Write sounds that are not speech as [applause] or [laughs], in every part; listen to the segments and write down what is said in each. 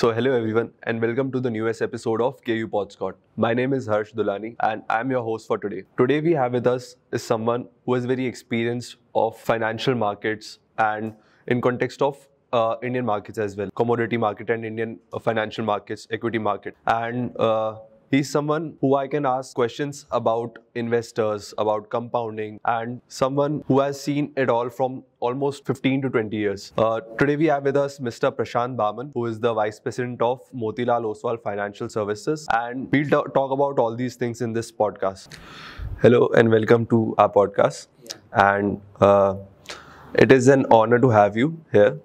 So, hello everyone, and welcome to the newest episode of KU Podscot. My name is Harsh Dulani, and I'm your host for today. Today, we have with us is someone who is very experienced of financial markets and in context of uh, Indian markets as well, commodity market and Indian uh, financial markets, equity market, and uh, He's someone who I can ask questions about investors, about compounding, and someone who has seen it all from almost 15 to 20 years. Uh, today we have with us Mr. Prashant Baman, who is the Vice President of Motilal Oswal Financial Services, and we'll t- talk about all these things in this podcast. Hello and welcome to our podcast, yeah. and uh, it is an honor to have you here.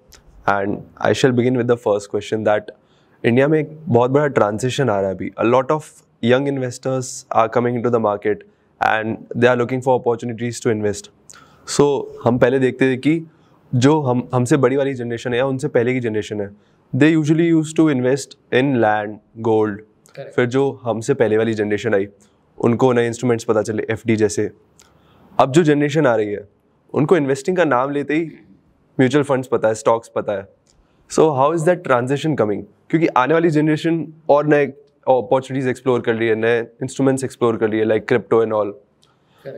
And I shall begin with the first question that India में एक बहुत बड़ा transition आ रहा है अभी a lot of young investors are coming into the market and they are looking for opportunities to invest. So हम पहले देखते थे कि जो हम हमसे बड़ी वाली जनरेशन है या उनसे पहले की जनरेशन है they usually used to invest in land gold फिर जो हमसे पहले वाली जनरेशन आई उनको नए इंस्ट्रूमेंट्स पता चले एफ जैसे अब जो जनरेशन आ रही है उनको इन्वेस्टिंग का नाम लेते ही म्यूचुअल फंड्स पता है स्टॉक्स पता है so how is that transaction coming क्योंकि आने वाली जनरेशन और नए अपॉर्चुनिटीज एक्सप्लोर कर लिए नए इंस्ट्रूमेंट्स एक्सप्लोर कर लिए लाइक क्रिप्टो एंड ऑल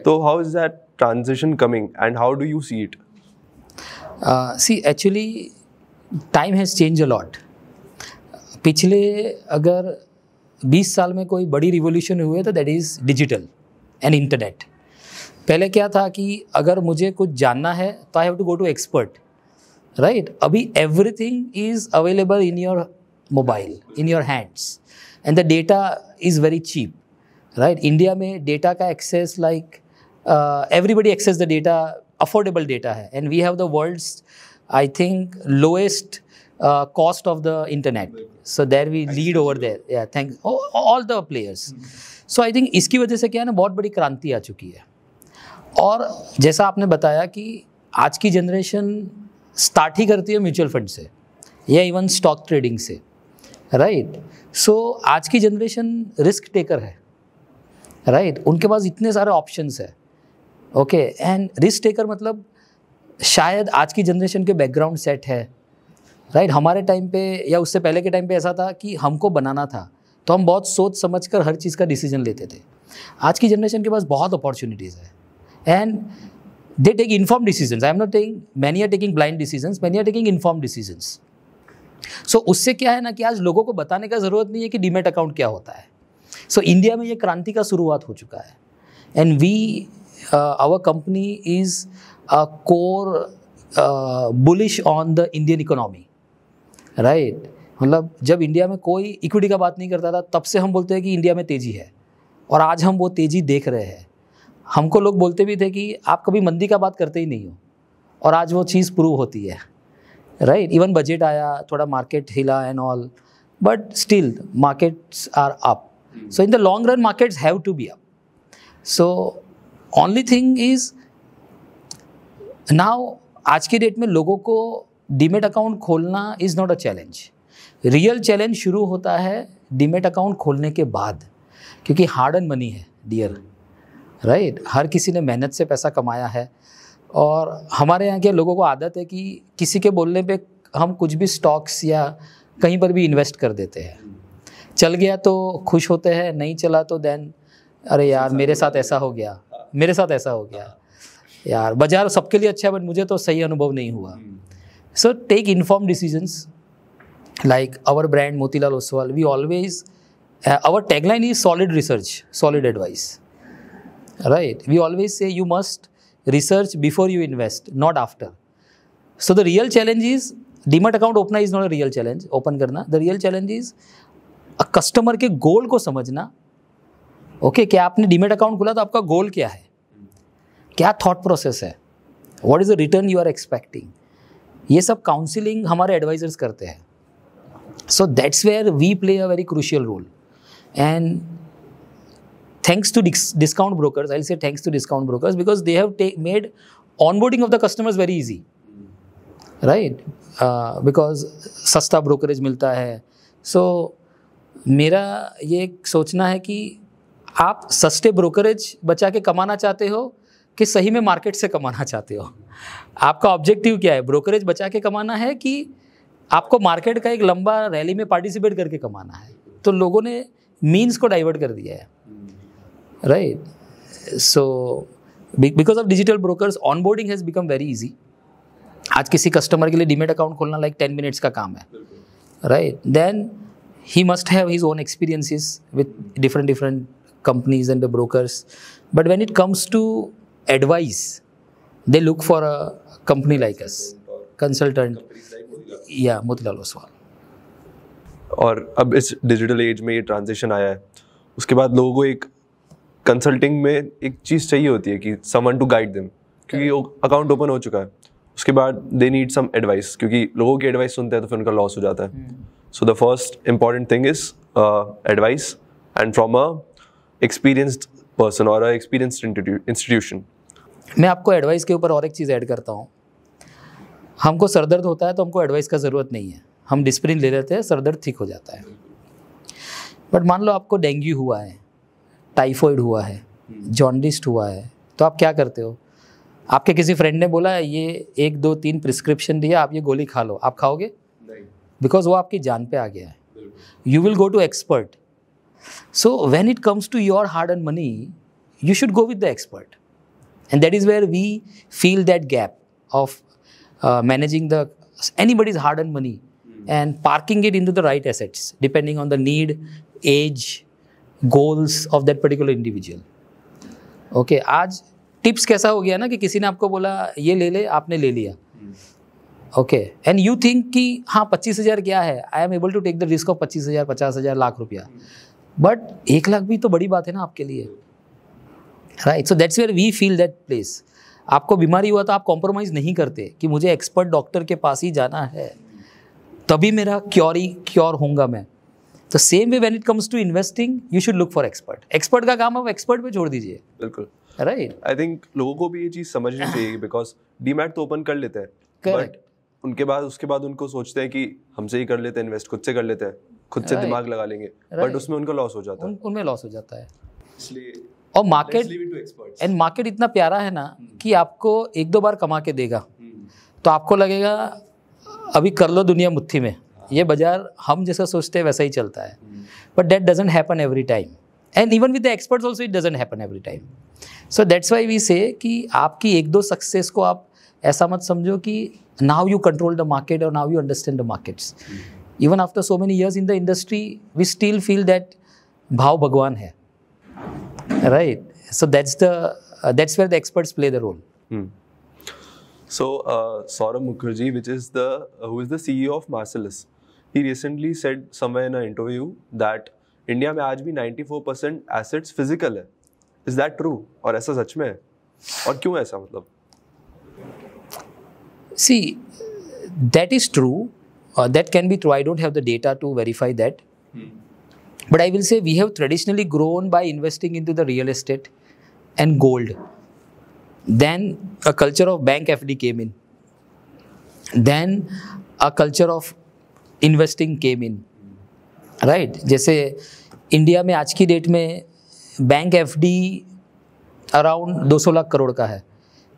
तो how is that transition coming and how do you see it see actually time has change a lot पिछले अगर 20 साल में कोई बड़ी रिवोल्यूशन हुए तो that is digital and internet पहले क्या था कि अगर मुझे कुछ जानना है तो I have to go to expert right अभी everything is available in your mobile in your hands and the data is very cheap right India में डेटा का access like everybody access the data affordable data है and we have the world I think lowest cost of the internet so there we lead over there thank all the players so I think इसकी वजह से क्या है ना बहुत बड़ी क्रांति आ चुकी है और जैसा आपने बताया कि आज की जनरेशन स्टार्ट ही करती है म्यूचुअल फंड से या इवन स्टॉक ट्रेडिंग से राइट सो आज की जनरेशन रिस्क टेकर है राइट right? उनके पास इतने सारे ऑप्शंस है ओके एंड रिस्क टेकर मतलब शायद आज की जनरेशन के बैकग्राउंड सेट है राइट right? हमारे टाइम पे या उससे पहले के टाइम पे ऐसा था कि हमको बनाना था तो हम बहुत सोच समझ कर हर चीज़ का डिसीजन लेते थे आज की जनरेशन के पास बहुत अपॉर्चुनिटीज़ है and they take inform decision I am not taking many are taking blind decision many are taking inform decision so उससे क्या है ना कि आज लोगों को बताने का ज़रूरत नहीं है कि डीमेट अकाउंट क्या होता है सो इंडिया में ये क्रांति का शुरुआत हो चुका है and we our company is core bullish on the Indian economy right मतलब जब इंडिया में कोई इक्विटी का बात नहीं करता था तब से हम बोलते हैं कि इंडिया में तेज़ी है और आज हम वो तेज़ी देख रहे हैं हमको लोग बोलते भी थे कि आप कभी मंदी का बात करते ही नहीं हो और आज वो चीज़ प्रूव होती है राइट इवन बजट आया थोड़ा मार्केट हिला and all but still markets are up so in the long run markets have to be up so only thing is now आज के डेट में लोगों को डीमेट अकाउंट खोलना is not a challenge real challenge शुरू होता है demat account खोलने के बाद क्योंकि हार्ड एंड मनी है डियर राइट right? हर किसी ने मेहनत से पैसा कमाया है और हमारे यहाँ के लोगों को आदत है कि किसी के बोलने पे हम कुछ भी स्टॉक्स या कहीं पर भी इन्वेस्ट कर देते हैं चल गया तो खुश होते हैं नहीं चला तो देन अरे यार मेरे साथ ऐसा हो गया मेरे साथ ऐसा हो गया यार बाजार सबके लिए अच्छा है बट मुझे तो सही अनुभव नहीं हुआ so take inform decisions like our brand Motilal Oswal we always our tagline is solid research solid advice right we always say you must research before you invest, not after. So the real challenge is demat account ओपना is not a real challenge open करना the real challenge is a customer के goal को समझना okay okay, क्या आपने demat account खोला तो आपका गोल क्या है क्या थॉट प्रोसेस है what is the return you are expecting ये सब काउंसिलिंग हमारे एडवाइजर्स करते हैं so that's where we play a very crucial role and thanks to dis- discount brokers, I'll say thanks to discount brokers because they have ta- made onboarding of the customers very easy, right? Uh, because सस्ता brokerage मिलता है सो so, मेरा ये सोचना है कि आप सस्ते ब्रोकरेज बचा के कमाना चाहते हो कि सही में मार्केट से कमाना चाहते हो आपका ऑब्जेक्टिव क्या है ब्रोकरेज बचा के कमाना है कि आपको मार्केट का एक लंबा रैली में पार्टिसिपेट करके कमाना है तो लोगों ने मीन्स को डाइवर्ट कर दिया है right? So because of digital brokers, onboarding has become very easy. आज किसी कस्टमर के लिए डिमेट अकाउंट खोलना लाइक टेन मिनट्स का काम है right then he must have his own experiences with different different companies and the brokers but when it comes to advice they look for a company like us consultant या मोतीलाल ओसवाल और अब इस digital age में ये transaction आया है उसके बाद लोगों को एक कंसल्टिंग में एक चीज़ चाहिए होती है कि समन टू गाइड देम क्योंकि वो अकाउंट ओपन हो चुका है उसके बाद दे नीड सम एडवाइस क्योंकि लोगों की एडवाइस सुनते हैं तो फिर उनका लॉस हो जाता है so the first important thing is advice and from a experienced person और एक्सपीरियंस्ड इंस्टीट्यूशन मैं आपको एडवाइस के ऊपर और एक चीज़ ऐड करता हूँ हमको सरदर्द होता है तो हमको एडवाइस का ज़रूरत नहीं है हम डिस्प्रिन ले लेते हैं सरदर्द ठीक हो जाता है बट मान लो आपको डेंगू हुआ है टाइफॉइड हुआ है जॉन्डिस्ट हम्म। हुआ है तो आप क्या करते हो आपके किसी फ्रेंड ने बोला ये एक दो तीन प्रिस्क्रिप्शन दिया आप ये गोली खा लो आप खाओगे बिकॉज वो आपकी जान पे आ गया है you will go to expert so when it comes to your hard earned money you should go with the expert and that is where we feel that gap of managing the any anybody's is hard earned money and parking it in the right assets depending on the need as goals of that particular individual okay आज tips कैसा हो गया ना कि किसी ने आपको बोला ये ले ले आपने ले लिया ओके एंड यू थिंक कि हाँ पच्चीस हज़ार क्या है I am able to take the risk of पच्चीस हज़ार पचास हज़ार लाख रुपया बट एक लाख भी तो बड़ी बात है ना आपके लिए right so that's where we feel that place आपको बीमारी हुआ तो आप कॉम्प्रोमाइज़ नहीं करते कि मुझे एक्सपर्ट डॉक्टर के पास ही जाना है तभी मेरा क्योरी क्योर होंगे मैं the same way when it comes to investing you should look for expert expert का काम आप एक्सपर्ट पे छोड़ दीजिए बिल्कुल राइट आई थिंक लोगों को भी ये चीज़ समझनी [laughs] चाहिए बिकॉज डीमैट तो ओपन कर लेते हैं बट उनके बाद उसके बाद उनको सोचते हैं कि हमसे ही कर लेते हैं इन्वेस्ट खुद से कर लेते हैं खुद से दिमाग लगा लेंगे बट उसमें उनका लॉस हो जाता है उनमें लॉस हो जाता है इसलिए और मार्केट एंड मार्केट इतना प्यारा है ना हम्म। कि आपको एक दो बार कमा के देगा हम्म। तो आपको लगेगा अभी कर लो दुनिया मुट्ठी में ये बाजार हम जैसा सोचते हैं वैसा ही चलता है but that doesn't happen every time and even with the experts also it doesn't happen every time so that's why we say कि आपकी एक दो सक्सेस को आप ऐसा मत समझो कि now you control the market और now you understand the markets even after so many years in the industry we still feel that भाव भगवान है right so that's the that's where the experts play the role So uh, Saurabh Mukherjee, which is the uh, who is the CEO of Marcellus. He recently said somewhere in an interview that India में आज भी 94 percent assets physical है is that true और ऐसा सच में है और क्यों ऐसा मतलब see that is true that can be true I don't have the data to verify that but I will say we have traditionally grown by investing in to the real estate and gold then a culture of bank F D came in then a culture of investing came in right जैसे India में आज की date में bank D around सौ लाख करोड़ का है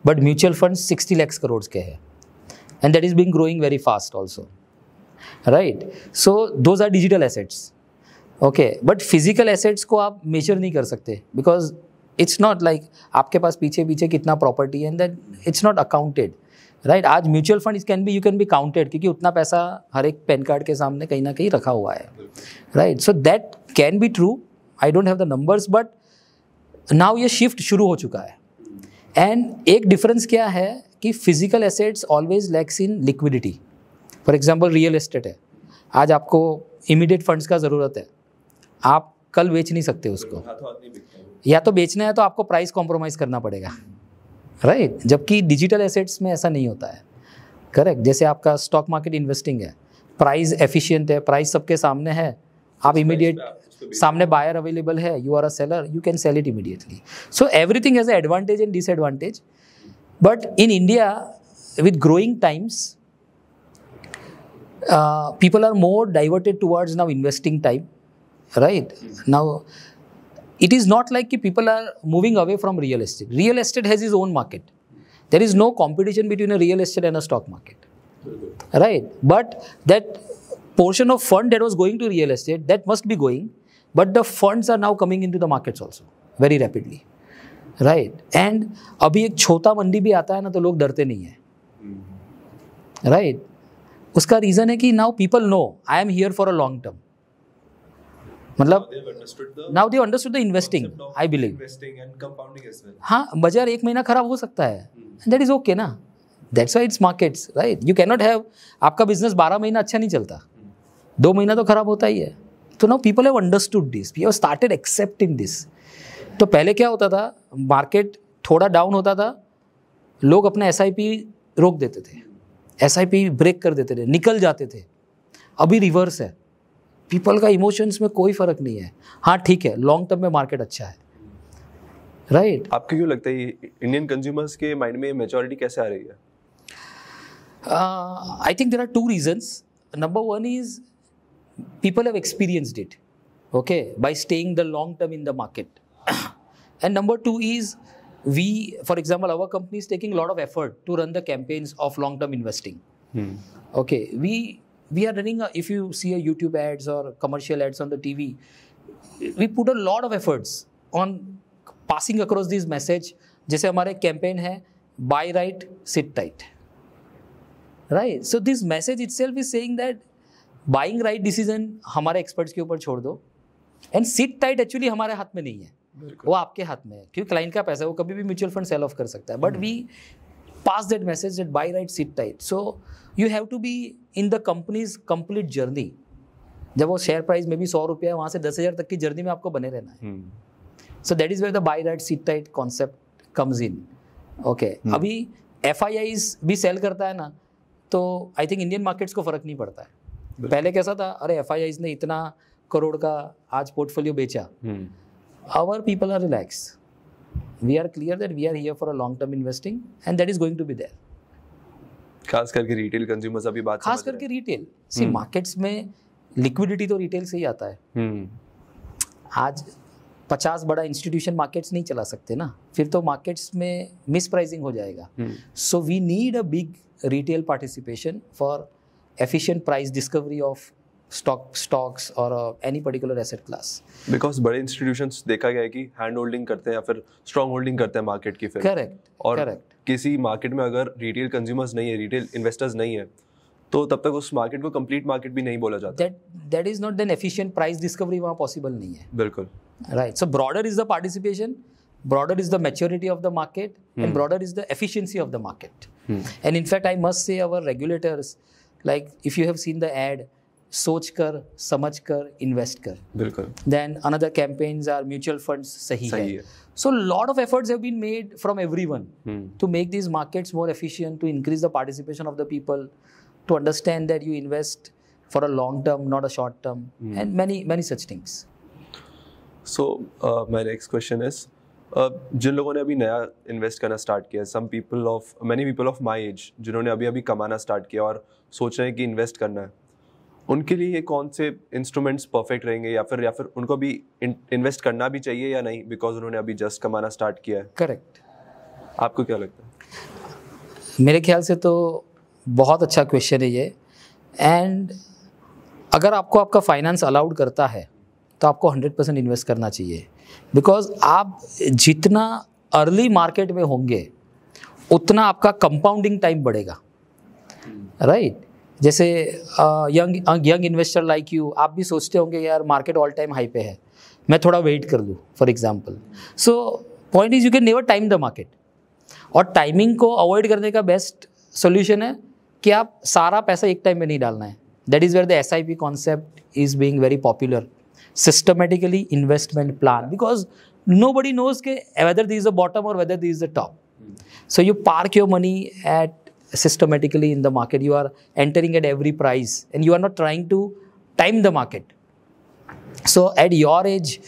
but mutual fund sixty lakhs crore के हैं and that is being growing very fast also right so those are digital assets okay but physical assets को आप मेजर नहीं कर सकते बिकॉज इट्स नॉट लाइक आपके पास पीछे पीछे कितना प्रॉपर्टी है and that it's not accounted right आज mutual fund is can be you can be counted क्योंकि उतना पैसा हर एक पैन कार्ड के सामने कहीं ना कहीं रखा हुआ है right so that can be true I don't have the numbers but now ये शिफ्ट शुरू हो चुका है एंड एक डिफरेंस क्या है कि physical assets always lacks in liquidity for example real estate है आज आपको इमिडिएट फंड्स का ज़रूरत है आप कल बेच नहीं सकते उसको या तो बेचना है तो आपको प्राइस कॉम्प्रोमाइज़ करना पड़ेगा राइट right? जबकि डिजिटल एसेट्स में ऐसा नहीं होता है करेक्ट जैसे आपका स्टॉक मार्केट इन्वेस्टिंग है प्राइस एफिशिएंट है प्राइस सबके सामने है आप इमीडिएट सामने बायर अवेलेबल है you are a seller you can sell it immediately so everything has advantage and disadvantage but in India with growing times people are more diverted diverted now investing time right now it is not like people are moving away from real estate. Real estate has its own market. There is no competition between a real estate and a stock market. Right? But that portion of fund that was going to real estate, that must be going. But the funds are now coming into the markets also very rapidly. Right? And अभी एक छोटा मंडी भी आता है ना तो लोग डरते नहीं हैं mm-hmm. right? उसका reason है कि now people know I am here for a long term. मतलब now they understood the investing I believe हाँ बाजार एक महीना खराब हो सकता है दैट इज ओके ना that's why it's markets right you cannot have आपका बिजनेस बारह महीना अच्छा नहीं चलता hmm. दो महीना तो खराब होता ही है तो now people have understood this we have started accepting this तो पहले क्या होता था मार्केट थोड़ा डाउन होता था लोग अपना एस रोक देते थे एस ब्रेक कर देते थे निकल जाते थे अभी रिवर्स है पीपल का इमोशंस में कोई फर्क नहीं है हाँ ठीक है लॉन्ग टर्म में मार्केट अच्छा है राइट right? आपको क्यों लगता है इंडियन कंज्यूमर्स के माइंड में मेजोरिटी कैसे आ रही है I think there are two reasons number one is people have experienced it okay by staying the long term in the market and number two is we for example our company is taking lot of effort to run the campaigns of long term investing okay we we are running, a, if you see a YouTube ads or commercial ads on the TV, we put a lot of efforts on passing across this message. जैसे हमारे campaign है buy right, sit tight. Right? So this message itself is saying that buying right decision हमारे experts के ऊपर छोड़ दो and sit tight actually हमारे हाथ में नहीं है वो आपके हाथ में है क्योंकि क्लाइंट का पैसा है वो कभी भी म्यूचुअल फंड सेल ऑफ कर सकता है but we pass that message that buy right, sit tight. So you have to be in the company's complete journey. जब वो शेयर प्राइस में भी सौ रुपया है वहाँ से दस हज़ार तक की जर्नी में आपको बने रहना है so that is where the buy right sit tight concept comes in okay अभी एफ भी सेल करता है ना तो आई थिंक इंडियन मार्केट्स को फ़र्क नहीं पड़ता है पहले कैसा था अरे एफ ने इतना करोड़ का आज पोर्टफोलियो बेचा our people are relax we are clear that we are here for a long term investing and that is going to be there खास करके रिटेल कंज्यूमर्स अभी बात खास करके रिटेल सी मार्केट्स में लिक्विडिटी तो रिटेल से ही आता है हम्म। आज पचास बड़ा इंस्टीट्यूशन मार्केट्स नहीं चला सकते ना फिर तो मार्केट्स में मिस प्राइसिंग हो जाएगा so we need a big retail participation for efficient price discovery of stock stocks और any particular asset class because बड़े इंस्टीट्यूशन देखा गया है कि हैंड होल्डिंग करते हैं या फिर स्ट्रॉन्ग होल्डिंग करते हैं मार्केट की फिर करेक्ट और करेक्ट किसी मार्केट में अगर रिटेल कंज्यूमर्स नहीं है रिटेल इन्वेस्टर्स नहीं है तो तब तक उस मार्केट को कंप्लीट मार्केट भी नहीं बोला जाता that is not then efficient price discovery वहाँ पॉसिबल नहीं है बिल्कुल right so broader is the participation broader is the maturity of the market and broader is the efficiency of the market and in fact I must say our regulators like if you have seen the ad सोच कर समझ कर invest कर बिल्कुल then another campaigns are mutual fund सही, है so lot of efforts have been made from every one to make this markets more efficient to increase the participation of the people to understand that you invest for a long term not a short term and many many such things so my next question is जिन लोगों ने अभी नया invest करना start किया some people of many people of my age जिन्होंने अभी अभी कमाना स्टार्ट किया और सोच रहे हैं कि इन्वेस्ट करना है उनके लिए ये कौन से इंस्ट्रूमेंट्स परफेक्ट रहेंगे या फिर या फिर उनको भी इन्वेस्ट करना भी चाहिए या नहीं बिकॉज उन्होंने अभी जस्ट कमाना स्टार्ट किया है करेक्ट आपको क्या लगता है मेरे ख्याल से तो बहुत अच्छा क्वेश्चन है ये एंड अगर आपको आपका फाइनेंस अलाउड करता है तो आपको 100 परसेंट इन्वेस्ट करना चाहिए बिकॉज आप जितना अर्ली मार्केट में होंगे उतना आपका कंपाउंडिंग टाइम बढ़ेगा राइट right? जैसे young young investor like you आप भी सोचते होंगे यार मार्केट ऑल टाइम हाई पे है मैं थोड़ा वेट कर लूँ for example so point is you can never time the market और टाइमिंग को अवॉइड करने का बेस्ट सोल्यूशन है कि आप सारा पैसा एक टाइम में नहीं डालना है that is where the S I P concept is being very popular systematically investment plan because nobody knows के whether the is a bottom और whether the is a top so you park your money at systematically in the market. You are entering at every price and you are not trying to time the market. So at your age,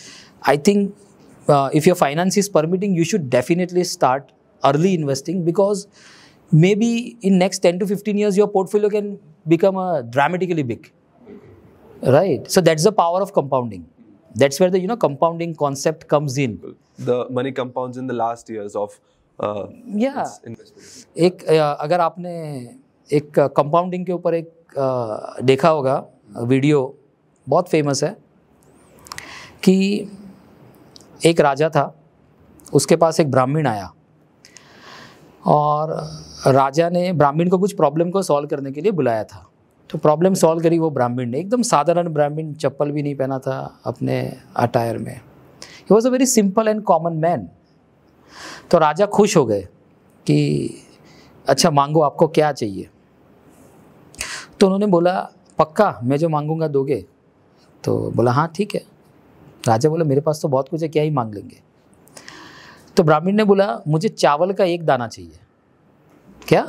I think uh, if your finance is permitting, you should definitely start early investing because maybe in next 10 to 15 years, your portfolio can become uh, dramatically big. Right. So that's the power of compounding that's where the you know compounding concept comes in the money compounds in the last years of या एक अगर आपने एक compounding के ऊपर एक देखा होगा वीडियो बहुत फेमस है कि एक राजा था उसके पास एक ब्राह्मण आया और राजा ने ब्राह्मण को कुछ प्रॉब्लम को सॉल्व करने के लिए बुलाया था तो प्रॉब्लम सॉल्व करी वो ब्राह्मण ने एकदम साधारण ब्राह्मण चप्पल भी नहीं पहना था अपने अटायर में ही was a very simple and common man तो राजा खुश हो गए कि अच्छा मांगो आपको क्या चाहिए तो उन्होंने बोला पक्का मैं जो मांगूंगा दोगे तो बोला हाँ ठीक है राजा बोला मेरे पास तो बहुत कुछ है क्या ही मांग लेंगे तो ब्राह्मण ने बोला मुझे चावल का एक दाना चाहिए क्या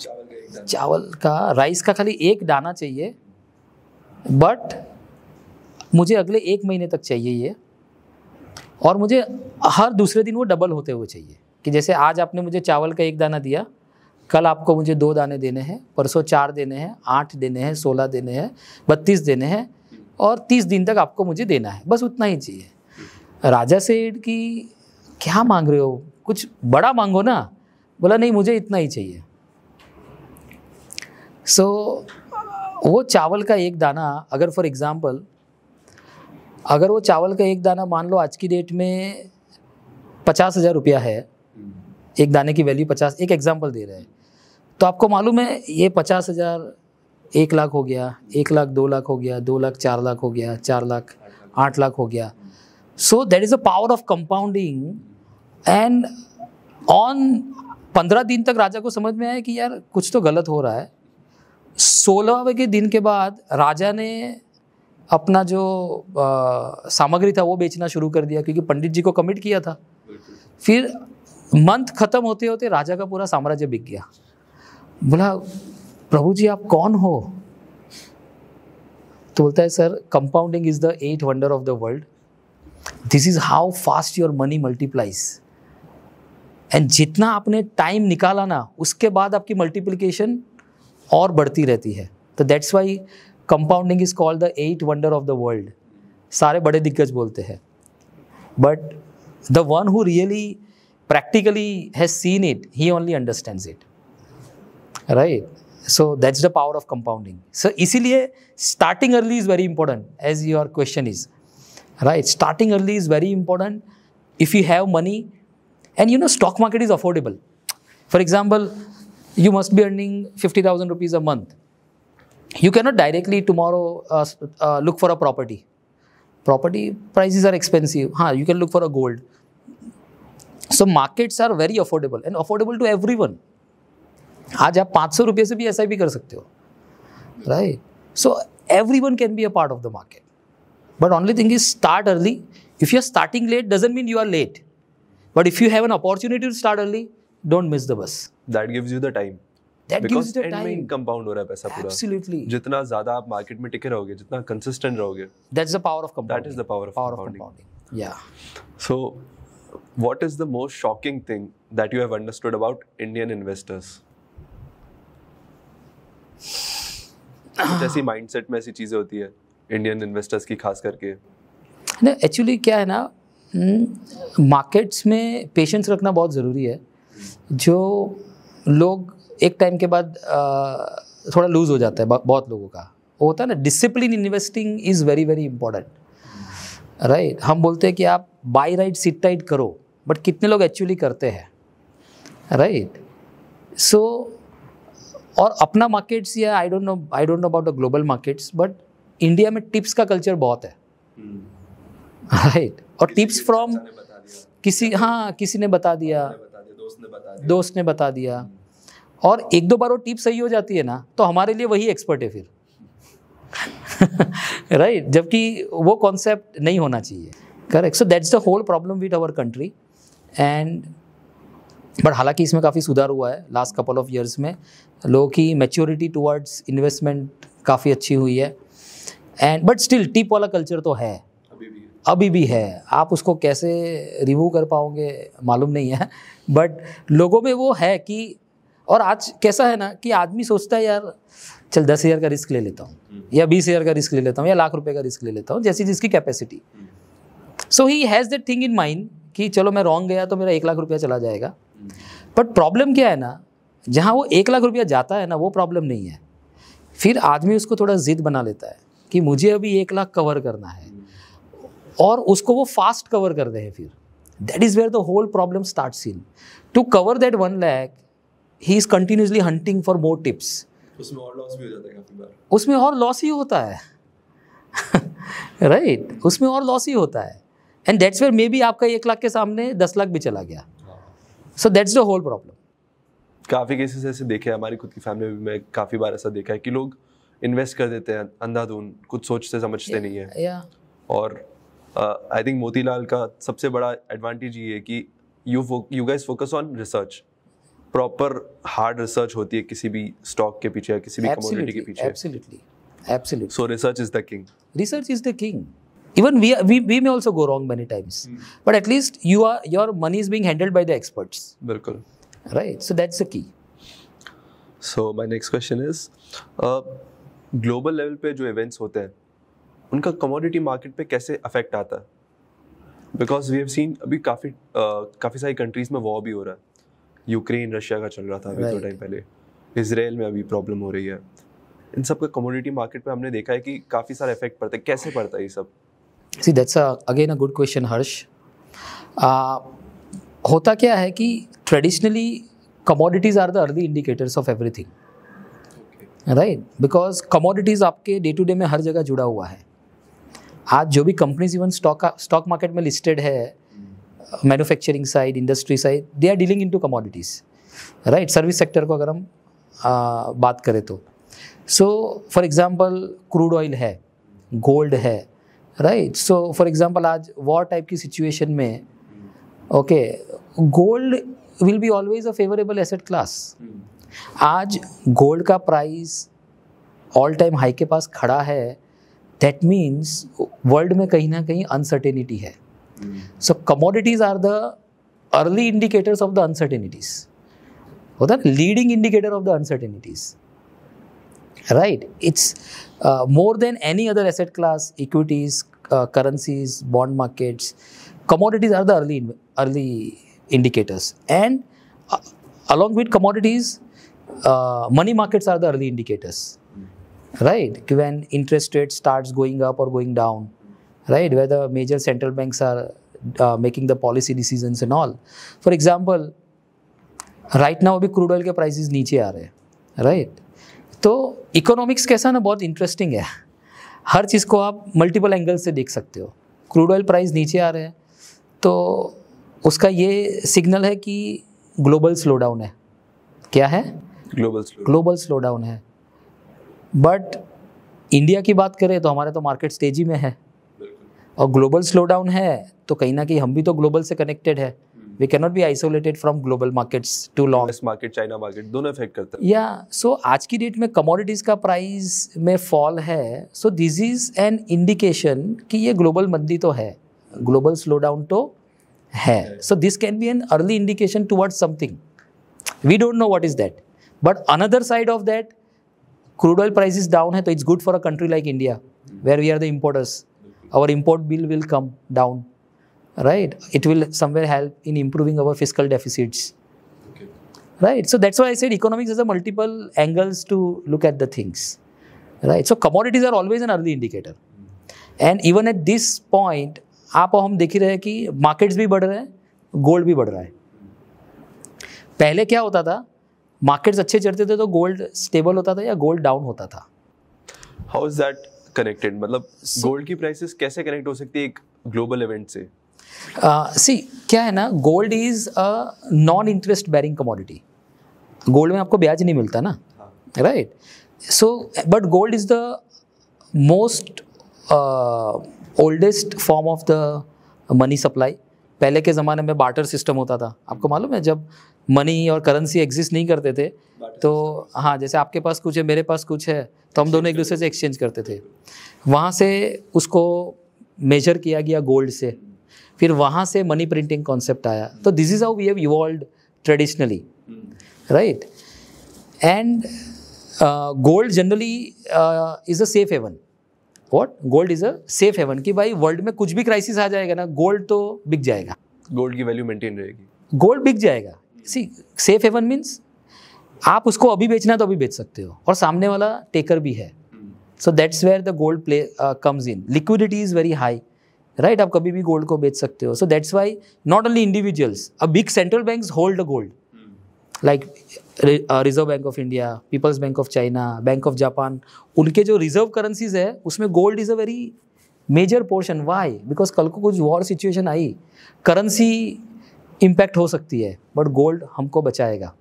चावल का एक दाना चावल का राइस का खाली एक दाना चाहिए बट मुझे अगले एक महीने तक चाहिए ये और मुझे हर दूसरे दिन वो डबल होते हुए चाहिए कि जैसे आज आपने मुझे चावल का एक दाना दिया कल आपको मुझे दो दाने देने हैं परसों चार देने हैं आठ देने हैं सोलह देने हैं बत्तीस देने हैं और तीस दिन तक आपको मुझे देना है बस उतना ही चाहिए राजा सेठ की क्या मांग रहे हो कुछ बड़ा मांगो ना बोला नहीं मुझे इतना ही चाहिए सो so, वो चावल का एक दाना अगर फॉर एग्ज़ाम्पल अगर वो चावल का एक दाना मान लो आज की डेट में पचास हज़ार रुपया है हम्म। एक दाने की वैल्यू पचास एक एग्जाम्पल दे रहे हैं तो आपको मालूम है ये पचास हज़ार एक लाख हो गया एक लाख दो लाख हो गया दो लाख चार लाख हो गया चार लाख आठ लाख हो गया so that is a power of compounding and on पंद्रह दिन तक राजा को समझ में आया कि यार कुछ तो गलत हो रहा है सोलहवें के दिन के बाद राजा ने अपना जो आ, सामग्री था वो बेचना शुरू कर दिया क्योंकि पंडित जी को कमिट किया था फिर मंथ खत्म होते होते राजा का पूरा साम्राज्य बिक गया बोला प्रभु जी आप कौन हो तो बोलता है sir compounding is the eight wonder of the world this is how fast your money multiplies and जितना आपने टाइम निकाला ना उसके बाद आपकी मल्टीप्लीकेशन और बढ़ती रहती है तो that's why compounding is called the eight wonder of the world सारे बड़े दिग्गज बोलते हैं but the one who really practically has seen it he only understand it right so that's the power of compounding so इसीलिए starting early is very important as your question is right starting early is very important if you have money and you know, stock market is affordable. For example, you must be earning 50,000 rupees a month you cannot directly tomorrow uh, uh, look for a property property prices are expensive huh, you can look for a gold so markets are very affordable and affordable to everyone आज आप 500 रुपए से भी S I कर सकते हो right so every one can be a part of the market but only thing is start early if you are starting late doesn't mean you are late but if you have an opportunity to start early don't miss the bus that gives you the time हो रहा है Indian investors [sighs] की खास करके actually क्या है ना markets हम्म, में पेशेंस रखना बहुत ज़रूरी है जो लोग एक टाइम के बाद थोड़ा लूज़ हो जाता है बहुत लोगों का वो होता है ना discipline investing is very very important right हम बोलते हैं कि आप बाई राइट सिट टाइट करो बट कितने लोग एक्चुअली करते हैं राइट सो और अपना मार्केट्स या I don't know I don't know about the global markets but India में टिप्स का कल्चर बहुत है राइट right. और टिप्स फ्रॉम किसी हाँ किसी ने बता दिया दोस्त ने बता दिया, दोस्त ने बता दिया. और एक दो बार वो टिप सही हो जाती है ना तो हमारे लिए वही एक्सपर्ट है फिर राइट [laughs] right? जबकि वो कॉन्सेप्ट नहीं होना चाहिए correct so that's the whole problem with our country and but हालांकि इसमें काफ़ी सुधार हुआ है लास्ट कपल ऑफ ईयर्स में लोगों की मेच्योरिटी टुवर्ड्स इन्वेस्टमेंट काफ़ी अच्छी हुई है एंड बट स्टिल टिप वाला कल्चर तो है अभी भी अभी भी है आप उसको कैसे रिमूव कर पाओगे मालूम नहीं है बट [laughs] लोगों में वो है कि और आज कैसा है ना कि आदमी सोचता है यार चल दस हज़ार का रिस्क ले लेता हूँ या बीस हज़ार का रिस्क ले लेता हूँ या लाख रुपए का रिस्क ले लेता हूँ जैसी जिसकी capacity so he has that thing in mind कि चलो मैं रॉन्ग गया तो मेरा एक लाख रुपया चला जाएगा बट प्रॉब्लम क्या है ना जहाँ वो एक लाख रुपया जाता है ना वो प्रॉब्लम नहीं है फिर आदमी उसको थोड़ा ज़िद बना लेता है कि मुझे अभी एक लाख कवर करना है और उसको वो फास्ट कवर कर दे फिर that is where the whole problem start seen to cover that one lakh he is continuously hunting for more tips उसमें और लॉस भी हो जाता है काफ़ी बार उसमें और लॉस ही होता है राइट [laughs] right? उसमें और लॉस ही होता है and that's where maybe आपका एक लाख के सामने दस लाख भी चला गया so that's the whole problem काफ़ी केसेस ऐसे देखे हैं हमारी खुद की फैमिली में मैं काफ़ी बार ऐसा देखा है कि लोग इन्वेस्ट कर देते हैं अंधाधुन कुछ सोचते समझते yeah, नहीं है yeah. और आई थिंक मोतीलाल का सबसे बड़ा एडवांटेज ये है कि you you guys focus on research proper hard research होती है किसी भी स्टॉक के पीछे किसी भी कमोडिटी के पीछे absolutely absolutely so research is the king research is the king even we we we may also go wrong many times but at least you are your money is being handled by the experts बिल्कुल right so that's the key so my next question is global level पे जो events होते हैं उनका commodity market पे कैसे affect आता है बिकॉज वी हैव सीन अभी काफ़ी काफ़ी सारी कंट्रीज में वॉर भी हो रहा है यूक्रेन रशिया का चल रहा था अभी थोड़ा टाइम पहले इसराइल में अभी प्रॉब्लम हो रही है इन सब का कमोडिटी मार्केट पे हमने देखा है कि काफ़ी सारा इफेक्ट पड़ता है कैसे पड़ता है ये सब see that's again a good question Harsh होता क्या है कि traditionally commodities are the early indicators of everything right because commodities आपके डे टू डे में हर जगह जुड़ा हुआ है आज जो भी companies even stock stock market में लिस्टेड है manufacturing side industry side they are dealing in to commodities right service sector को अगर हम आ, बात करें तो so for example crude oil है गोल्ड है राइट सो फॉर एग्ज़ाम्पल आज वॉर टाइप की सिचुएशन में okay gold will be always a favourable asset class आज गोल्ड का प्राइस ऑल टाइम हाई के पास खड़ा है दैट मीन्स वर्ल्ड में कहीं ना कहीं अनसर्टेनिटी है So commodities are the early indicators of the uncertainties or the leading indicator of the uncertainties. Right? It's uh, more than any other asset class, equities, uh, currencies, bond markets. Commodities are the early early indicators, and uh, along with commodities, uh, money markets are the early indicators. Right? When interest rate starts going up or going down, right? Where the major central banks are uh, making the policy decisions and all. For example, right now अभी crude oil के prices नीचे आ रहे हैं right तो economics कैसा ना बहुत इंटरेस्टिंग है हर चीज़ को आप मल्टीपल एंगल से देख सकते हो क्रूड ऑयल प्राइस नीचे आ रहे हैं तो उसका ये सिग्नल है कि ग्लोबल स्लो डाउन है क्या है ग्लोबल ग्लोबल स्लो डाउन है बट इंडिया की बात करें तो हमारे तो मार्केट स्टेज ही में है और ग्लोबल स्लो डाउन है तो कहीं ना कहीं हम भी तो ग्लोबल से hmm. कनेक्टेड है we can not be isolated from global markets too long market China market दोनों इफेक्ट करते हैं या सो आज की डेट में कमोडिटीज का प्राइस में फॉल है so this is an indication कि ये ग्लोबल मंदी तो है ग्लोबल स्लो डाउन तो है so this can be an early indication word something we don't know what is that but another side of that crude oil price is down है तो it's good for a country like India where we are the importers our import bill will come down right it will somewhere help in improving our fiscal deficits okay. right so that's why i said economics has a multiple angles to look at the things right so commodities are always an early indicator and even at this point आप और हम देख ही रहे हैं कि markets भी बढ़ रहे हैं गोल्ड भी बढ़ रहा है पहले क्या होता था मार्केट्स अच्छे चलते थे तो गोल्ड स्टेबल होता था या गोल्ड डाउन होता था हाउ इज दैट कनेक्टेड मतलब गोल्ड की प्राइसेस कैसे कनेक्ट हो सकती है एक ग्लोबल इवेंट से सी क्या है ना gold is a non interest bearing commodity gold में आपको ब्याज नहीं मिलता ना right so but gold is the most oldest form of the money supply पहले के ज़माने में बार्टर सिस्टम होता था आपको मालूम है जब मनी और करेंसी एग्जिस्ट नहीं करते थे तो हाँ जैसे आपके पास कुछ है मेरे पास कुछ है तो हम दोनों एक दूसरे से एक्सचेंज करते थे वहाँ से उसको मेजर किया गया गोल्ड से फिर वहाँ से मनी प्रिंटिंग कॉन्सेप्ट आया तो this is how we have evolve traditionally right and gold generally is a safe haven what gold is a safe haven कि भाई वर्ल्ड में कुछ भी क्राइसिस आ जाएगा ना गोल्ड तो बिक जाएगा गोल्ड की वैल्यू मेंटेन रहेगी गोल्ड बिक जाएगा सी सेफ हेवन मीन्स आप उसको अभी बेचना तो अभी बेच सकते हो और सामने वाला टेकर भी है so that's where the gold play comes in liquidity is very high right आप कभी भी गोल्ड को बेच सकते हो so that's why not only individuals a big central bank hold gold like Reserve Bank of India People's Bank of China Bank of Japan उनके जो reserve currencies है उसमें gold is a very major portion why because कल को कुछ war situation आई currency impact हो सकती है बट गोल्ड हमको बचाएगा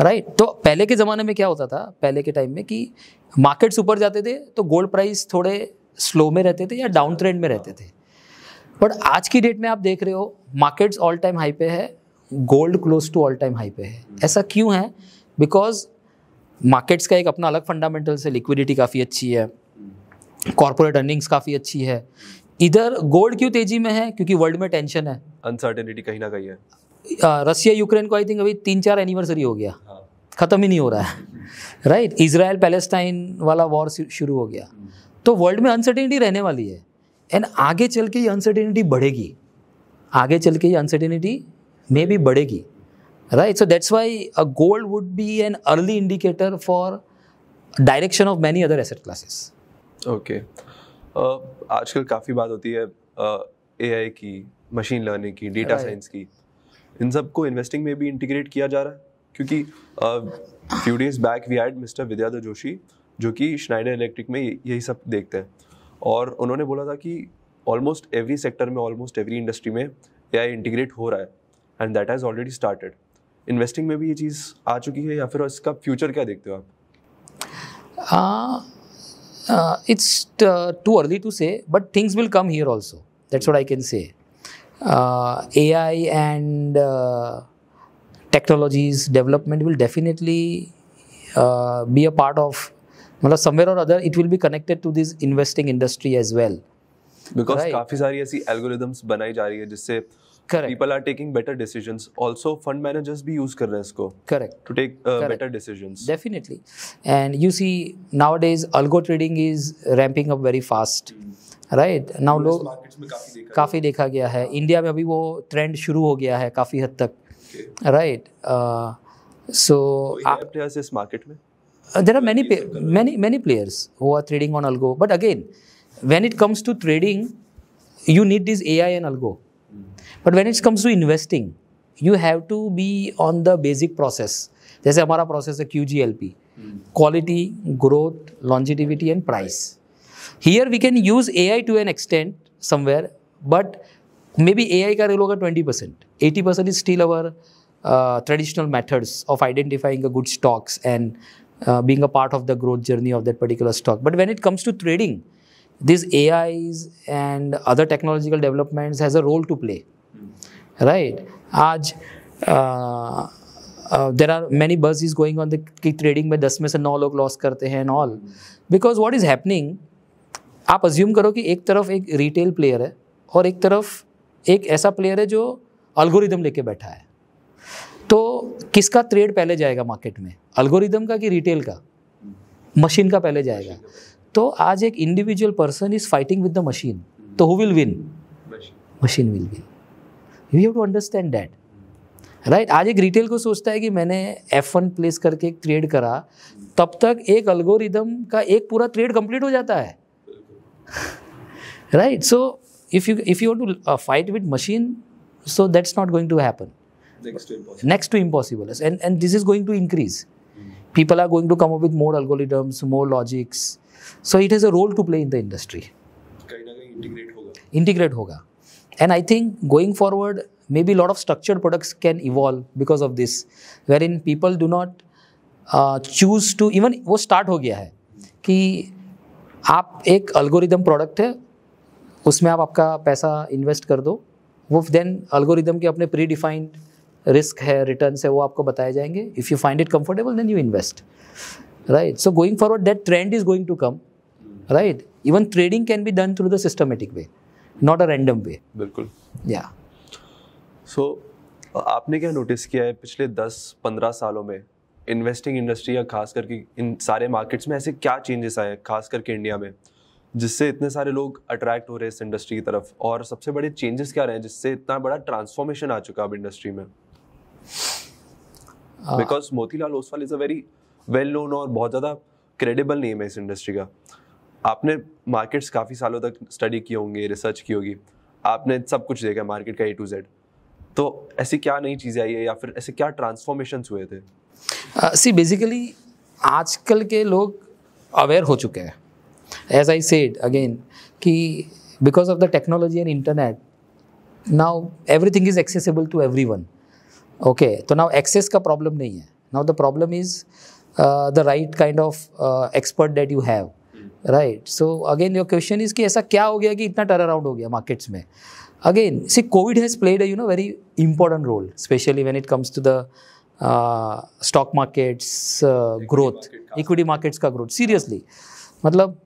राइट right. तो पहले के ज़माने में क्या होता था पहले के टाइम में कि मार्केट्स ऊपर जाते थे तो गोल्ड प्राइस थोड़े स्लो में रहते थे या डाउन ट्रेंड में रहते थे बट आज की डेट में आप देख रहे हो मार्केट्स ऑल टाइम हाई पे है gold close to all time high पे है ऐसा क्यों है बिकॉज मार्केट्स का एक अपना अलग फंडामेंटल्स है लिक्विडिटी काफ़ी अच्छी है कॉरपोरेट अर्निंग्स काफ़ी अच्छी है इधर गोल्ड क्यों तेजी में है क्योंकि वर्ल्ड में टेंशन है अनसर्टेनिटी कहीं ना कहीं है रसिया यूक्रेन को आई थिंक अभी तीन चार एनिवर्सरी हो गया ख़त्म ही नहीं हो रहा है राइट इसराइल पैलेस्टाइन वाला वॉर शुरू हो गया तो वर्ल्ड में अनसर्टेनिटी रहने वाली है एंड आगे चल के ये अनसर्टेनिटी बढ़ेगी आगे चल के ये अनसर्टेनिटी में भी बढ़ेगी right so that's why a gold would be an early indicator for direction of many other asset classes okay आजकल काफ़ी बात होती है ए uh, आई की मशीन लर्निंग की डेटा साइंस की इन सब को इन्वेस्टिंग में भी इंटीग्रेट किया जा रहा है क्योंकि few days back we had mister Vidyadhar Joshi जो कि श्नाइडर इलेक्ट्रिक में यही सब देखते हैं और उन्होंने बोला था कि ऑलमोस्ट एवरी सेक्टर में ऑलमोस्ट एवरी इंडस्ट्री में ए आई इंटीग्रेट हो रहा है and that has already started investing में भी ये चीज़ आ चुकी है या फिर इसका फ्यूचर क्या देखते हो आप it's too early to say but things will come here also that's what I can say A I and technologies development will definitely uh, be a part of मतलब somewhere or other it will be connected to this investing industry as well because right. काफी सारी ऐसी algorithms बनाई जा रही है जिससे Correct. People are taking better decisions. Also, fund managers भी use कर रहे हैं इसको. Correct. To take uh, Correct. better decisions. Definitely. And you see nowadays algo trading is ramping up very fast. Mm. Right now लोग काफ़ी देखा गया है इंडिया में अभी वो ट्रेंड शुरू हो गया है काफ़ी हद तक right uh, so players uh, this market mein? Uh, there are many many many players who are trading on algo but again when it comes to trading you need this ai and algo mm. but when it comes to investing you have to be on the basic process hmm. there's a process process a qglp L P quality growth longevity and price here we can use A I to an extent somewhere but may 20%. 80% is still our uh, traditional methods of identifying a good stocks and uh, being a part of the growth journey of that particular stock. But when it comes to trading, these AIs and other technological developments has a role to play, right? Aaj, uh, uh, there are many buzzes going on the key trading में 10 में से 9 लोग loss. करते हैं and all because what is happening? आप assume करो कि एक तरफ एक रिटेल प्लेयर है और एक तरफ एक ऐसा प्लेयर है जो अलगोरिदम लेके बैठा है तो किसका ट्रेड पहले जाएगा मार्केट में अलगोरिदम का कि रिटेल का मशीन का पहले जाएगा तो आज एक individual person is fighting with the machine तो who will win machine will win you have to understand that right आज एक रिटेल को सोचता है कि मैंने एफ वन प्लेस करके एक ट्रेड करा तब तक एक अल्गोरिदम का एक पूरा ट्रेड कंप्लीट हो जाता है right so if you if you to fight with machine So that's not going to happen. Next to impossible. Next to impossible. And, and this is going to increase. Mm. People are going to come up with more algorithms, more logics. So it has a role to play in the industry. Integrate hoga Integrate होगा. And I think going forward, maybe a lot of structured products can evolve because of this, wherein people do not uh, choose to even wo start ho gaya hai ki आप एक algorithm product है उसमें आप आपका पैसा invest कर दो वो देन अलगोरिदम के अपने प्री डिफाइंड रिस्क है रिटर्न है वो आपको बताए जाएंगे if you find it comfortable then you invest right so going forward that trend is going to come right even trading can be done through the systematic way not a random way बिल्कुल या सो आपने क्या notice किया है पिछले दस पंद्रह सालों में इन्वेस्टिंग इंडस्ट्री या खास करके इन सारे मार्केट्स में ऐसे क्या चेंजेस आए हैं खास करके इंडिया में जिससे इतने सारे लोग अट्रैक्ट हो रहे हैं इस इंडस्ट्री की तरफ और सबसे बड़े चेंजेस क्या रहे हैं जिससे इतना बड़ा ट्रांसफॉर्मेशन आ चुका है अब इंडस्ट्री में because Motilal Oswal is a very well known और बहुत ज़्यादा क्रेडिबल नेम है इस इंडस्ट्री का आपने मार्केट्स काफ़ी सालों तक स्टडी किए होंगे रिसर्च की होगी आपने सब कुछ देखा मार्केट का ए टू जेड तो ऐसी क्या नई चीज़ें आई है या फिर ऐसे क्या ट्रांसफॉर्मेशन हुए थे सी uh, बेसिकली आजकल के लोग अवेयर हो चुके हैं एज आई सेड अगेन कि because of the technology and internet now everything is accessible to everyone okay तो नाउ एक्सेस का प्रॉब्लम नहीं है now the problem is the right kind of expert that you have right so again your question is कि ऐसा क्या हो गया कि इतना टर्न अराउंड हो गया मार्केट्स में again see Covid has played a you know very important role specially when it comes to the stock markets growth equity markets का ग्रोथ सीरियसली मतलब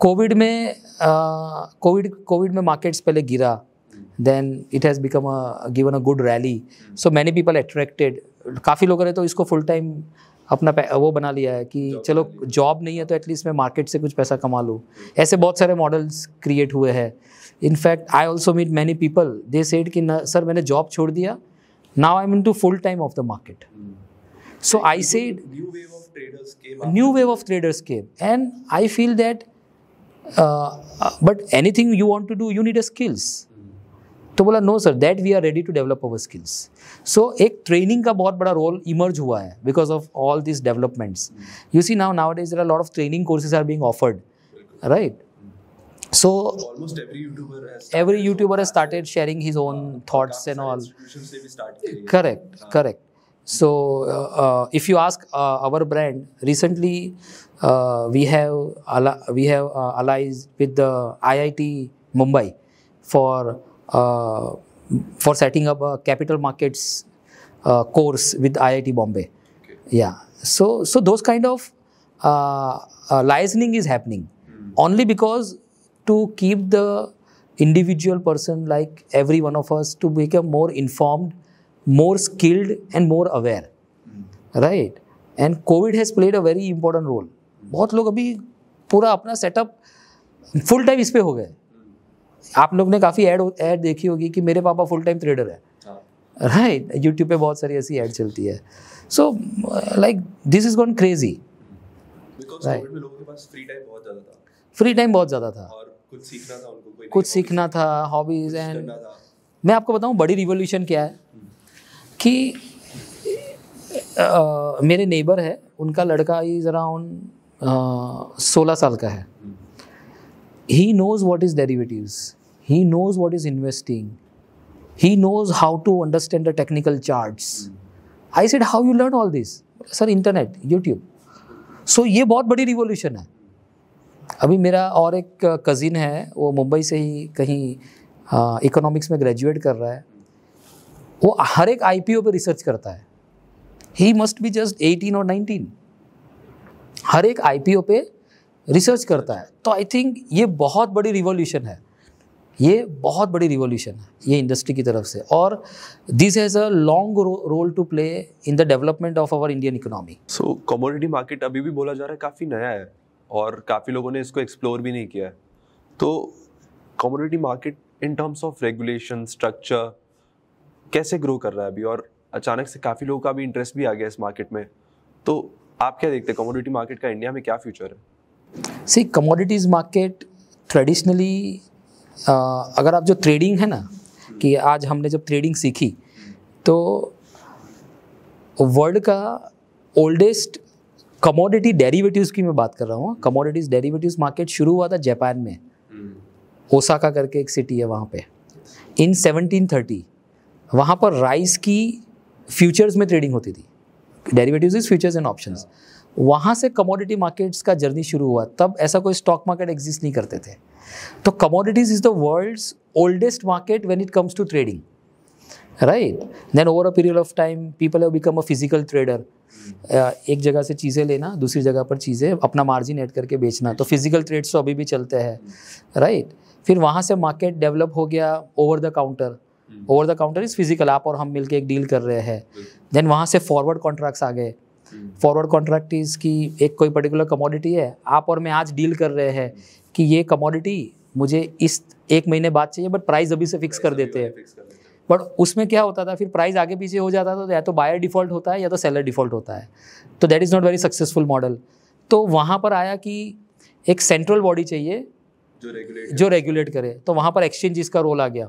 कोविड में कोविड कोविड में मार्केट्स पहले गिरा then it has become a given a good rally so many people attracted काफ़ी लोगों ने तो इसको फुल टाइम अपना वो बना लिया है कि चलो जॉब नहीं है तो एटलीस्ट मैं मार्केट से कुछ पैसा कमा लूँ ऐसे बहुत सारे मॉडल्स क्रिएट हुए हैं in fact I also meet many people they said कि न, सर मैंने जॉब छोड़ दिया now I mean to full time of the market so I said new wave of traders came and I feel that but anything you want to do you need a skills तो बोला no sir that we are ready to develop our skills so एक training का बहुत बड़ा role emerge हुआ है because of all this developments you see now nowadays are lot of training courses are being offered right so almost every youtuber has every youtuber has started sharing his own uh, thoughts and all correct uh, correct so uh, uh, if you ask uh, our brand recently uh, we have we have uh, allies with the IIT Mumbai for uh, for setting up a capital markets uh, course with IIT Bombay. Okay. Yeah. So so those kind of uh, uh, licensing is happening mm. only because to keep the individual person like every one of us to become more informed, more skilled, and more aware. Mm. Right. And COVID has played a very important role बहुत लोग अभी पूरा अपना setup full time इस पर हो गए आप लोग ने काफ़ी एड एड देखी होगी कि मेरे पापा फुल टाइम ट्रेडर है राइट यूट्यूब पे बहुत सारी ऐसी ऐड चलती है so like this is gone crazy free time बहुत ज़्यादा था कुछ सीखना था हॉबीज एंड मैं आपको बताऊँ बड़ी रिवोल्यूशन क्या है कि मेरे नेबर है उनका लड़का इज़ अराउंड सोलह साल का है he knows what is derivatives he knows what is investing he knows how to understand the technical chart I said how you learn all this sir internet YouTube so ये बहुत बड़ी revolution है अभी मेरा और एक कज़िन है वो मुंबई से ही कहीं इकोनॉमिक्स में ग्रेजुएट कर रहा है वो हर एक आईपीओ पे रिसर्च करता है he must be just eighteen और नाइनटीन हर एक आई पे रिसर्च करता है तो आई थिंक ये बहुत बड़ी रिवॉल्यूशन है ये बहुत बड़ी रिवॉल्यूशन है ये इंडस्ट्री की तरफ से और this has a long role to play in the development of our Indian economy so commodity market अभी भी बोला जा रहा है काफ़ी नया है और काफ़ी लोगों ने इसको एक्सप्लोर भी नहीं किया है तो commodity market in terms of regulation structure कैसे ग्रो कर रहा है अभी और अचानक से काफ़ी लोगों का भी इंटरेस्ट भी आ गया इस मार्केट में तो आप क्या देखते हैं कमोडिटी मार्केट का इंडिया में क्या फ्यूचर है सी कमोडिटीज़ मार्केट ट्रेडिशनली अगर आप जो ट्रेडिंग है ना कि आज हमने जब ट्रेडिंग सीखी तो वर्ल्ड का ओल्डेस्ट कमोडिटी डेरिवेटिव्स की मैं बात कर रहा हूँ कमोडिटीज़ डेरिवेटिव्स मार्केट शुरू हुआ था जापान में ओसाका हम्म। करके एक सिटी है वहाँ पे इन 1730 वहाँ पर राइस की फ्यूचर्स में ट्रेडिंग होती थी derivatives is futures and options वहाँ से कमोडिटी मार्केट्स का जर्नी शुरू हुआ तब ऐसा कोई स्टॉक मार्केट एग्जिस्ट नहीं करते थे तो commodities is the world's oldest market when it comes to trading right then over a period of time people have become a physical trader एक जगह से चीज़ें लेना दूसरी जगह पर चीज़ें अपना मार्जिन ऐड करके बेचना तो फिजिकल ट्रेड्स तो अभी भी चलते हैं राइट right? फिर वहाँ से मार्केट डेवलप हो गया over the counter over the counter is physical आप और हम मिलके एक डील कर रहे हैं देन वहाँ से फॉरवर्ड कॉन्ट्रैक्ट्स आ गए फॉरवर्ड कॉन्ट्रैक्ट इज की एक कोई पर्टिकुलर कमोडिटी है आप और मैं आज डील कर रहे हैं hmm. कि ये कमोडिटी मुझे इस एक महीने बाद चाहिए बट प्राइस अभी से फिक्स कर देते हैं बट उसमें क्या होता था फिर प्राइस आगे पीछे हो जाता था तो या तो बायर डिफ़ॉल्ट होता है या तो सेलर डिफ़ॉल्ट होता है तो that is not very successful model तो वहाँ पर आया कि एक सेंट्रल बॉडी चाहिए जो रेगुलेट जो रेगुलेट करे तो वहाँ पर एक्सचेंज इसका रोल आ गया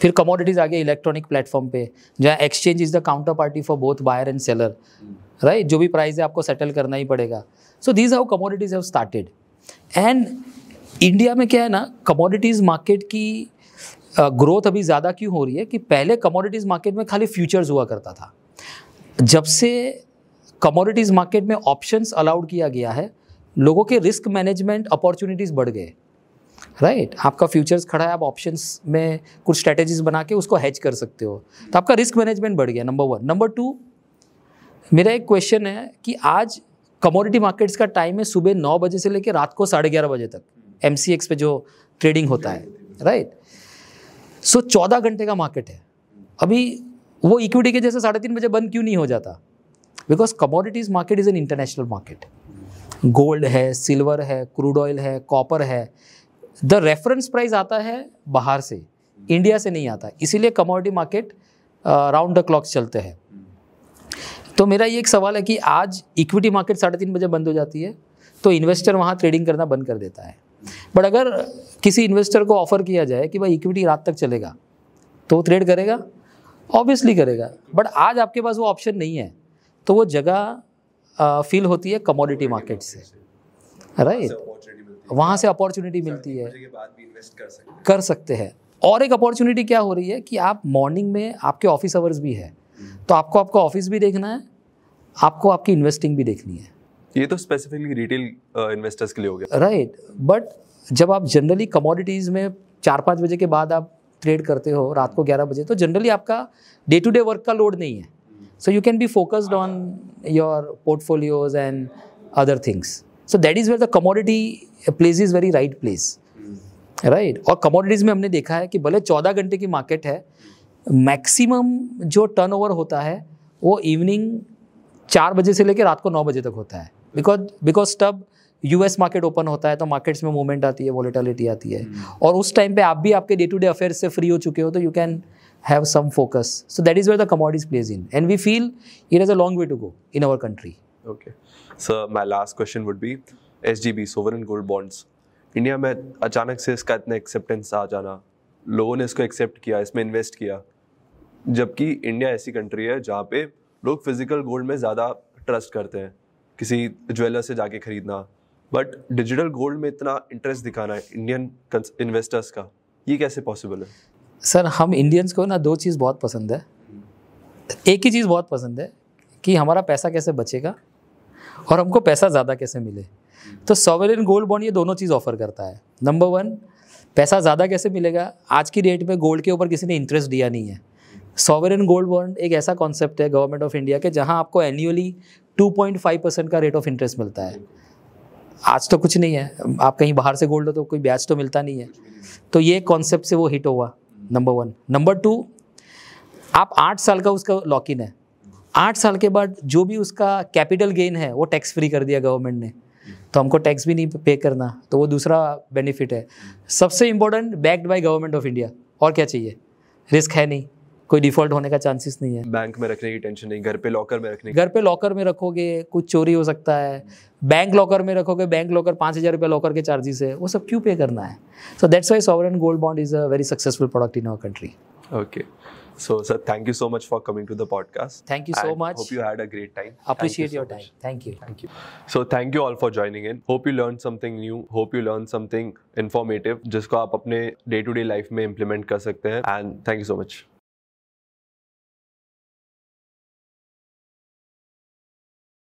फिर कमोडिटीज़ आ इलेक्ट्रॉनिक प्लेटफॉर्म पे जहाँ exchange is the counter party for both buyer and seller right जो भी प्राइस है आपको सेटल करना ही पड़ेगा so these how commodities have started and India में क्या है ना कमोडिटीज़ मार्केट की ग्रोथ अभी ज़्यादा क्यों हो रही है कि पहले कमोडिटीज़ मार्केट में खाली फ्यूचर्स हुआ करता था जब से कमोडिटीज़ मार्केट में ऑप्शंस अलाउड किया गया है लोगों के रिस्क मैनेजमेंट अपॉर्चुनिटीज़ बढ़ गए राइट right? आपका फ्यूचर्स खड़ा है आप ऑप्शन में कुछ स्ट्रैटेजीज बना के उसको हैच कर सकते हो तो आपका रिस्क मैनेजमेंट बढ़ गया नंबर वन नंबर टू मेरा एक क्वेश्चन है कि आज कमोडिटी मार्केट्स का टाइम है सुबह नौ बजे से लेकर रात को साढ़े ग्यारह बजे तक एम पे जो ट्रेडिंग होता है राइट सो चौदह घंटे का मार्केट है अभी वो इक्विटी के जैसे साढ़े तीन बजे बंद क्यों नहीं हो जाता because commodities market is an international market gold है सिल्वर है क्रूड ऑयल है कॉपर है द रेफरेंस प्राइस आता है बाहर से इंडिया से नहीं आता इसीलिए commodity market round the clock चलते हैं तो मेरा ये एक सवाल है कि आज इक्विटी मार्केट साढ़े तीन बजे बंद हो जाती है तो इन्वेस्टर वहाँ ट्रेडिंग करना बंद कर देता है बट अगर किसी इन्वेस्टर को ऑफर किया जाए कि भाई इक्विटी रात तक चलेगा तो वो ट्रेड करेगा ऑब्वियसली करेगा बट आज आपके पास वो ऑप्शन नहीं है तो वो जगह फील होती है कमोडिटी मार्केट से राइट वहाँ से अपॉर्चुनिटी मिलती है कर सकते हैं और एक अपॉर्चुनिटी क्या हो रही है कि आप मॉर्निंग में आपके ऑफिस आवर्स भी है हम्म। तो आपको आपका ऑफिस भी देखना है आपको आपकी इन्वेस्टिंग भी देखनी है ये तो स्पेसिफिकली रिटेल इन्वेस्टर्स के लिए हो गया राइट right, बट जब आप जनरली कमोडिटीज़ में चार पाँच बजे के बाद आप ट्रेड करते हो रात को ग्यारह बजे तो जनरली आपका डे टू डे वर्क का लोड नहीं है so you can be focused on your portfolios and other things so that is where the commodity place is very right place right और कमोडिटीज़ में हमने देखा है कि भले चौदह घंटे की मार्केट है मैक्सिमम जो टर्नओवर होता है वो इवनिंग चार बजे से लेकर रात को नौ बजे तक होता है बिकॉज बिकॉज तब यूएस मार्केट ओपन होता है तो मार्केट्स में मूवमेंट आती है वॉलीटलिटी आती है hmm. और उस टाइम पे आप भी आपके डे टू डे अफेयर से फ्री हो चुके हो तो you can have some focus so that is where the commodities plays in and we feel it is a long way to go in our country okay sir my last question would be S G B in gold bonds India में अचानक से इसका इतना acceptance आ जाना लोगों ने इसको accept किया इसमें इन्वेस्ट किया जबकि इंडिया ऐसी कंट्री है जहाँ पे लोग फिजिकल गोल्ड में ज़्यादा ट्रस्ट करते हैं किसी ज्वेलर से जाके खरीदना बट डिजिटल गोल्ड में इतना इंटरेस्ट दिखाना है इंडियन इन्वेस्टर्स का ये कैसे पॉसिबल है सर हम इंडियंस को ना दो चीज़ बहुत पसंद है एक ही चीज़ बहुत पसंद है कि हमारा पैसा कैसे बचेगा और हमको पैसा ज़्यादा कैसे मिले तो सॉवरिन गोल्ड बॉन्ड ये दोनों चीज़ ऑफर करता है नंबर वन पैसा ज़्यादा कैसे मिलेगा आज की डेट में गोल्ड के ऊपर किसी ने इंटरेस्ट दिया नहीं है सॉवरन गोल्ड बॉन्ड एक ऐसा कॉन्सेप्ट है गवर्नमेंट ऑफ इंडिया के जहाँ आपको एनुअली 2.5 परसेंट का रेट ऑफ इंटरेस्ट मिलता है आज तो कुछ नहीं है आप कहीं बाहर से गोल्ड हो तो कोई ब्याज तो मिलता नहीं है तो ये कॉन्सेप्ट से वो हिट हुआ नंबर वन नंबर टू आप आठ साल का उसका लॉक इन है आठ साल के बाद जो भी उसका कैपिटल गेन है वो टैक्स फ्री कर दिया गवर्नमेंट ने तो हमको टैक्स भी नहीं पे करना तो वो दूसरा बेनिफिट है सबसे important backed by government of India और क्या चाहिए रिस्क है नहीं कोई डिफॉल्ट होने का चांसेस नहीं है बैंक में रखने की टेंशन नहीं घर पे लॉकर में रखने घर पे लॉकर में रखोगे कुछ चोरी हो सकता है बैंक लॉकर में रखोगे बैंक लॉकर पाँच हज़ार रुपये लॉकर के चार्जेस है वो सब क्यों पे करना है so that's why sovereign gold bond is a very successful product in our country okay So, sir, thank you so much for coming to the podcast. Thank you so much. Hope you had a great time. Appreciate you your time. Thank you. Thank you. So, thank you all for joining in. Hope you learned something new. Hope you learned something informative जिसको आप अपने day to day life में implement कर सकते हैं And thank you so much.